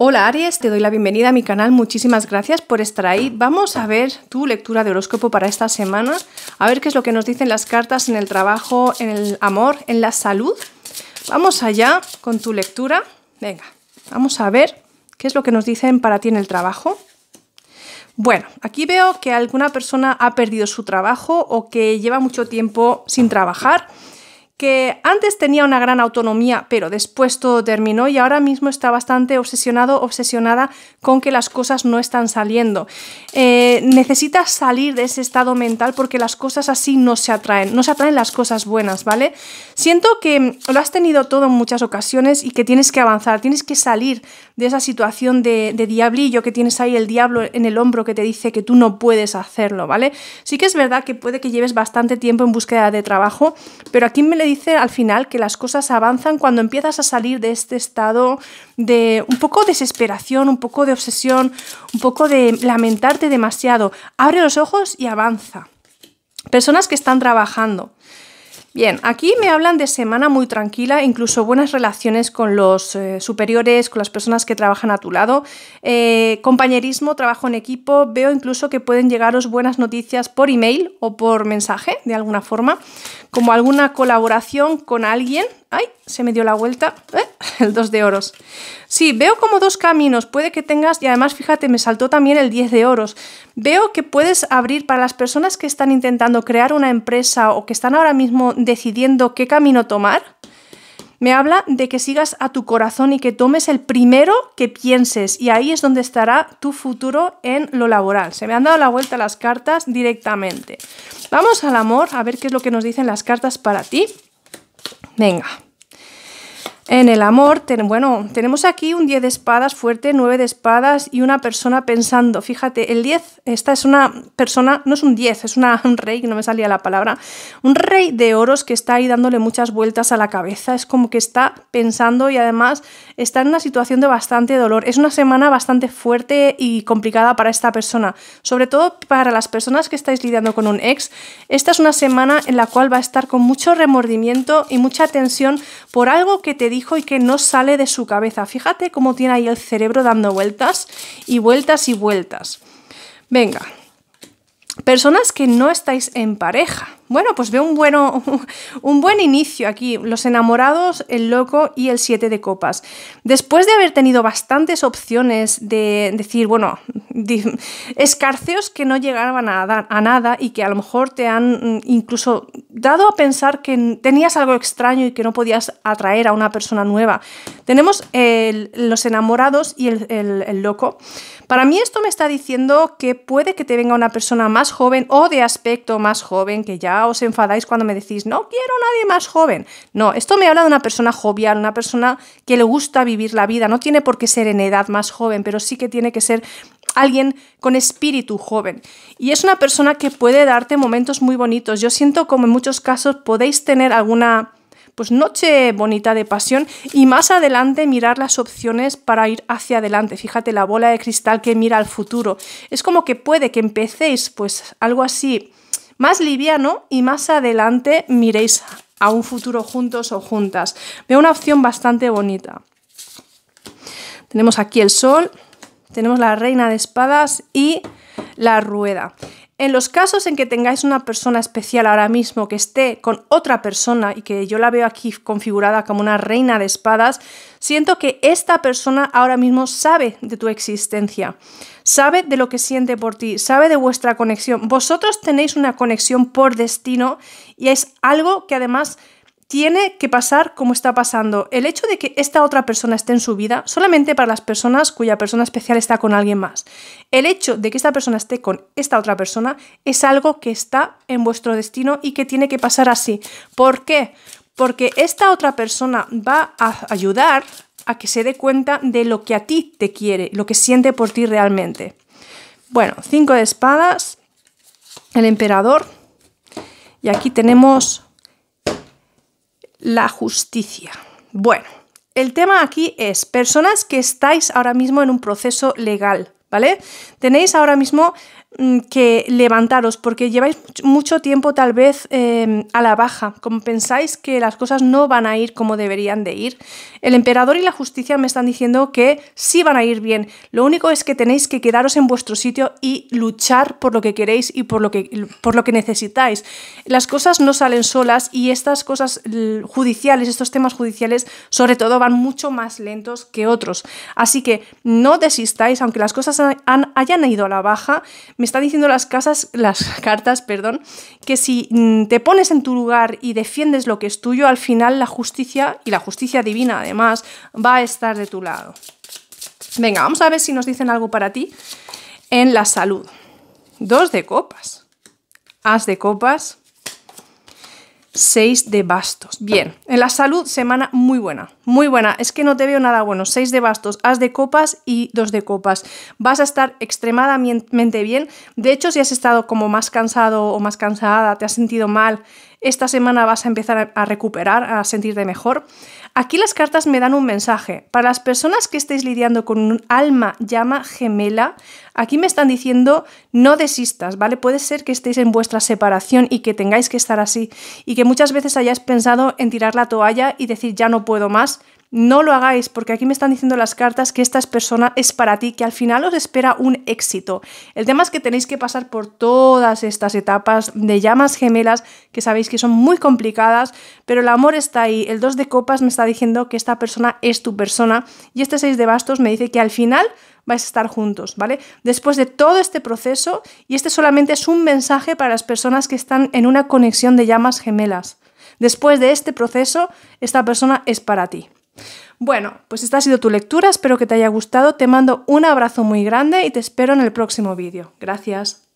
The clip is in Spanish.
Hola Aries, te doy la bienvenida a mi canal, muchísimas gracias por estar ahí. Vamos a ver tu lectura de horóscopo para esta semana, a ver qué es lo que nos dicen las cartas en el trabajo, en el amor, en la salud. Vamos allá con tu lectura. Venga, vamos a ver qué es lo que nos dicen para ti en el trabajo. Bueno, aquí veo que alguna persona ha perdido su trabajo o que lleva mucho tiempo sin trabajar que antes tenía una gran autonomía, pero después todo terminó y ahora mismo está bastante obsesionado, obsesionada con que las cosas no están saliendo. Eh, necesitas salir de ese estado mental porque las cosas así no se atraen, no se atraen las cosas buenas, ¿vale? Siento que lo has tenido todo en muchas ocasiones y que tienes que avanzar, tienes que salir de esa situación de, de diablillo que tienes ahí, el diablo en el hombro que te dice que tú no puedes hacerlo, ¿vale? Sí que es verdad que puede que lleves bastante tiempo en búsqueda de trabajo, pero aquí me le dice al final que las cosas avanzan cuando empiezas a salir de este estado de un poco desesperación, un poco de obsesión, un poco de lamentarte demasiado. Abre los ojos y avanza. Personas que están trabajando. Bien, aquí me hablan de semana muy tranquila, incluso buenas relaciones con los eh, superiores, con las personas que trabajan a tu lado, eh, compañerismo, trabajo en equipo, veo incluso que pueden llegaros buenas noticias por email o por mensaje, de alguna forma, como alguna colaboración con alguien ¡Ay! Se me dio la vuelta. ¿Eh? El 2 de oros. Sí, veo como dos caminos. Puede que tengas, y además fíjate, me saltó también el 10 de oros. Veo que puedes abrir para las personas que están intentando crear una empresa o que están ahora mismo decidiendo qué camino tomar. Me habla de que sigas a tu corazón y que tomes el primero que pienses y ahí es donde estará tu futuro en lo laboral. Se me han dado la vuelta las cartas directamente. Vamos al amor, a ver qué es lo que nos dicen las cartas para ti. 命啊！En el amor, bueno, tenemos aquí un 10 de espadas fuerte, 9 de espadas y una persona pensando. Fíjate, el 10, esta es una persona, no es un 10, es una, un rey, no me salía la palabra, un rey de oros que está ahí dándole muchas vueltas a la cabeza. Es como que está pensando y además está en una situación de bastante dolor. Es una semana bastante fuerte y complicada para esta persona. Sobre todo para las personas que estáis lidiando con un ex, esta es una semana en la cual va a estar con mucho remordimiento y mucha tensión por algo que te y que no sale de su cabeza. Fíjate cómo tiene ahí el cerebro dando vueltas y vueltas y vueltas. Venga. Personas que no estáis en pareja. Bueno, pues veo un, bueno, un buen inicio aquí. Los enamorados, el loco y el siete de copas. Después de haber tenido bastantes opciones de decir, bueno, escarceos que no llegaban a, a nada y que a lo mejor te han mm, incluso dado a pensar que tenías algo extraño y que no podías atraer a una persona nueva. Tenemos los enamorados y el, el loco. Para mí esto me está diciendo que puede que te venga una persona más joven o de aspecto más joven, que ya os enfadáis cuando me decís, no quiero a nadie más joven. No, esto me habla de una persona jovial, una persona que le gusta vivir la vida, no tiene por qué ser en edad más joven, pero sí que tiene que ser alguien con espíritu joven. Y es una persona que puede darte momentos muy bonitos. Yo siento como en muchos casos podéis tener alguna pues noche bonita de pasión y más adelante mirar las opciones para ir hacia adelante. Fíjate la bola de cristal que mira al futuro. Es como que puede que empecéis pues algo así más liviano y más adelante miréis a un futuro juntos o juntas. Veo una opción bastante bonita. Tenemos aquí el sol, tenemos la reina de espadas y la rueda. En los casos en que tengáis una persona especial ahora mismo que esté con otra persona y que yo la veo aquí configurada como una reina de espadas, siento que esta persona ahora mismo sabe de tu existencia, sabe de lo que siente por ti, sabe de vuestra conexión. Vosotros tenéis una conexión por destino y es algo que además tiene que pasar como está pasando. El hecho de que esta otra persona esté en su vida solamente para las personas cuya persona especial está con alguien más. El hecho de que esta persona esté con esta otra persona es algo que está en vuestro destino y que tiene que pasar así. ¿Por qué? Porque esta otra persona va a ayudar a que se dé cuenta de lo que a ti te quiere, lo que siente por ti realmente. Bueno, cinco de espadas, el emperador. Y aquí tenemos la justicia. Bueno, el tema aquí es personas que estáis ahora mismo en un proceso legal, ¿vale? Tenéis ahora mismo Mm, que levantaros, porque lleváis mucho tiempo tal vez em, a la baja, como pensáis que las cosas no van a ir como deberían de ir. El emperador y la justicia me están diciendo que sí van a ir bien, lo único es que tenéis que quedaros en vuestro sitio y luchar por lo que queréis y por lo que, por lo que necesitáis. Las cosas no salen solas y estas cosas judiciales, estos temas judiciales, sobre todo, van mucho más lentos que otros. Así que no desistáis, aunque las cosas hayan ido a la baja, me están diciendo las casas, las cartas, perdón, que si mm, te pones en tu lugar y defiendes lo que es tuyo, al final la justicia y la justicia divina además va a estar de tu lado. Venga, vamos a ver si nos dicen algo para ti en la salud. Dos de copas. As de copas. 6 de bastos. Bien, en la salud, semana muy buena, muy buena. Es que no te veo nada bueno. 6 de bastos, as de copas y 2 de copas. Vas a estar extremadamente bien. De hecho, si has estado como más cansado o más cansada, te has sentido mal, esta semana vas a empezar a recuperar, a sentirte mejor. Aquí las cartas me dan un mensaje. Para las personas que estéis lidiando con un alma llama gemela, aquí me están diciendo no desistas, ¿vale? Puede ser que estéis en vuestra separación y que tengáis que estar así y que muchas veces hayáis pensado en tirar la toalla y decir ya no puedo más, no lo hagáis porque aquí me están diciendo las cartas que esta persona es para ti, que al final os espera un éxito. El tema es que tenéis que pasar por todas estas etapas de llamas gemelas que sabéis que son muy complicadas, pero el amor está ahí. El 2 de copas me está diciendo que esta persona es tu persona y este 6 de bastos me dice que al final vais a estar juntos, ¿vale? Después de todo este proceso, y este solamente es un mensaje para las personas que están en una conexión de llamas gemelas. Después de este proceso, esta persona es para ti. Bueno, pues esta ha sido tu lectura, espero que te haya gustado, te mando un abrazo muy grande y te espero en el próximo vídeo. Gracias.